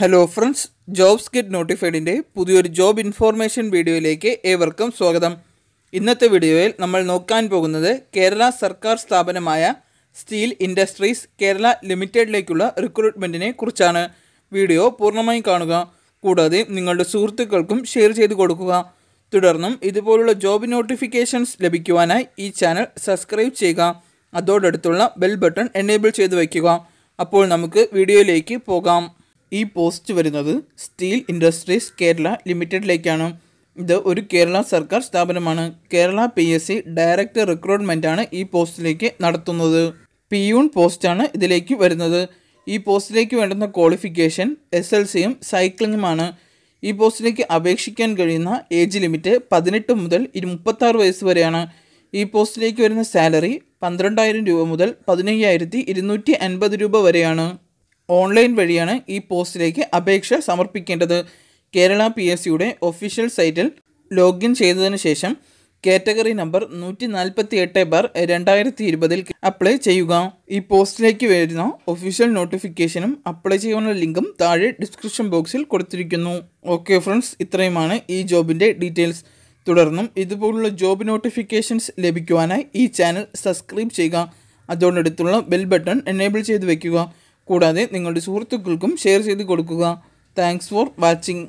hello friends jobs get നോട്ടിഫൈഡിൻ്റെ പുതിയൊരു job information വീഡിയോയിലേക്ക് ഏവർക്കും സ്വാഗതം ഇന്നത്തെ വീഡിയോയിൽ നമ്മൾ നോക്കാൻ പോകുന്നത് കേരള സർക്കാർ സ്ഥാപനമായ സ്റ്റീൽ ഇൻഡസ്ട്രീസ് കേരള ലിമിറ്റഡിലേക്കുള്ള റിക്രൂട്ട്മെൻറ്റിനെ കുറിച്ചാണ് വീഡിയോ പൂർണ്ണമായും കാണുക കൂടാതെ നിങ്ങളുടെ സുഹൃത്തുക്കൾക്കും ഷെയർ ചെയ്ത് കൊടുക്കുക തുടർന്നും ഇതുപോലുള്ള ജോബ് നോട്ടിഫിക്കേഷൻസ് ലഭിക്കുവാനായി ഈ ചാനൽ സബ്സ്ക്രൈബ് ചെയ്യുക അതോടടുത്തുള്ള ബെൽ ബട്ടൺ എനേബിൾ ചെയ്ത് വയ്ക്കുക അപ്പോൾ നമുക്ക് വീഡിയോയിലേക്ക് പോകാം ഈ പോസ്റ്റ് വരുന്നത് സ്റ്റീൽ ഇൻഡസ്ട്രീസ് കേരള ലിമിറ്റഡിലേക്കാണ് ഇത് ഒരു കേരള സർക്കാർ സ്ഥാപനമാണ് Kerala P S C director റിക്രൂട്ട്മെൻറ്റാണ് ഈ പോസ്റ്റിലേക്ക് നടത്തുന്നത് പിയൂൺ പോസ്റ്റാണ് ഇതിലേക്ക് വരുന്നത് ഈ പോസ്റ്റിലേക്ക് വേണ്ടുന്ന ക്വാളിഫിക്കേഷൻ എസ് എൽ സിയും സൈക്ലിങ്ങുമാണ് ഈ പോസ്റ്റിലേക്ക് അപേക്ഷിക്കാൻ കഴിയുന്ന ഏജ് ലിമിറ്റ് പതിനെട്ട് മുതൽ മുപ്പത്താറ് വയസ്സ് വരെയാണ് ഈ പോസ്റ്റിലേക്ക് വരുന്ന സാലറി പന്ത്രണ്ടായിരം രൂപ മുതൽ പതിനയ്യായിരത്തി ഇരുന്നൂറ്റി അൻപത് രൂപ വരെയാണ് ഓൺലൈൻ വഴിയാണ് ഈ പോസ്റ്റിലേക്ക് അപേക്ഷ സമർപ്പിക്കേണ്ടത് കേരള പി എസ് സിയുടെ ഒഫീഷ്യൽ സൈറ്റിൽ ലോഗിൻ ചെയ്തതിന് ശേഷം കാറ്റഗറി നമ്പർ നൂറ്റി നാൽപ്പത്തി എട്ട് ബാർ രണ്ടായിരത്തി ഇരുപതിൽ അപ്ലൈ ചെയ്യുക ഈ പോസ്റ്റിലേക്ക് വരുന്ന ഒഫീഷ്യൽ നോട്ടിഫിക്കേഷനും അപ്ലൈ ചെയ്യാനുള്ള ലിങ്കും താഴെ ഡിസ്ക്രിപ്ഷൻ ബോക്സിൽ കൊടുത്തിരിക്കുന്നു ഓക്കെ ഫ്രണ്ട്സ് ഇത്രയുമാണ് ഈ ജോബിൻ്റെ ഡീറ്റെയിൽസ് തുടർന്നും ഇതുപോലുള്ള ജോബ് നോട്ടിഫിക്കേഷൻസ് ലഭിക്കുവാനായി ഈ ചാനൽ സബ്സ്ക്രൈബ് ചെയ്യുക അതോടടുത്തുള്ള ബെൽ ബട്ടൺ എനേബിൾ ചെയ്ത് വയ്ക്കുക കൂടാതെ നിങ്ങളുടെ സുഹൃത്തുക്കൾക്കും ഷെയർ ചെയ്ത് കൊടുക്കുക താങ്ക്സ് ഫോർ വാച്ചിങ്